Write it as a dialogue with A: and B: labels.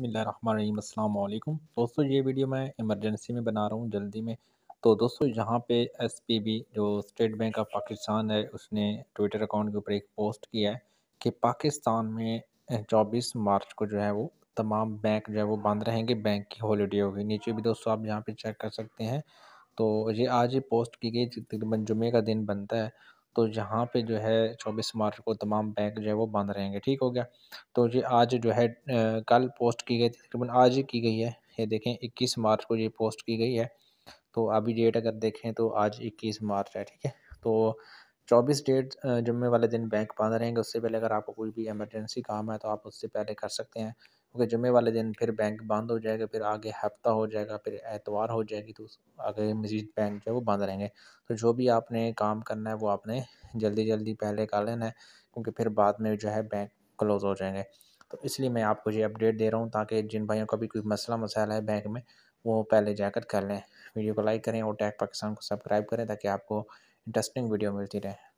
A: अस्सलाम अल्लाम दोस्तों ये वीडियो मैं इमरजेंसी में बना रहा हूँ जल्दी में तो दोस्तों यहाँ पे एस पी बी जो स्टेट बैंक ऑफ पाकिस्तान है उसने ट्विटर अकाउंट के ऊपर एक पोस्ट किया है कि पाकिस्तान में चौबीस मार्च को जो है वो तमाम बैंक जो है वो बंद रहेंगे बैंक की हॉलीडे होगी नीचे भी दोस्तों आप यहाँ पर चेक कर सकते हैं तो ये आज ये पोस्ट की गई तकरीबन जुमे का दिन बनता है तो यहाँ पे जो है चौबीस मार्च को तमाम बैंक जो है वो बंद रहेंगे ठीक हो गया तो ये आज जो है कल पोस्ट की गई तकरीबन आज ही की गई है ये देखें इक्कीस मार्च को ये पोस्ट की गई है तो अभी डेट अगर देखें तो आज इक्कीस मार्च है ठीक है तो चौबीस डेट जुम्मे वाले दिन बैंक बंद रहेंगे उससे पहले अगर आपको कोई भी एमरजेंसी काम है तो आप उससे पहले कर सकते हैं क्योंकि जुमे वाले दिन फिर बैंक बंद हो जाएगा फिर आगे हफ्ता हो जाएगा फिर एतवार हो जाएगी तो आगे मजीद बैंक जो है वो बंद रहेंगे तो जो भी आपने काम करना है वो आपने जल्दी जल्दी पहले कर लेना है क्योंकि फिर बाद में जो है बैंक क्लोज़ हो जाएंगे तो इसलिए मैं आपको ये अपडेट दे रहा हूँ ताकि जिन भाइयों का भी कोई मसला मसाला है बैंक में वो पहले जाकर कर लें वीडियो को लाइक करें और टैग पाकिस्तान को सब्सक्राइब करें ताकि आपको इंटरेस्टिंग वीडियो मिलती रहे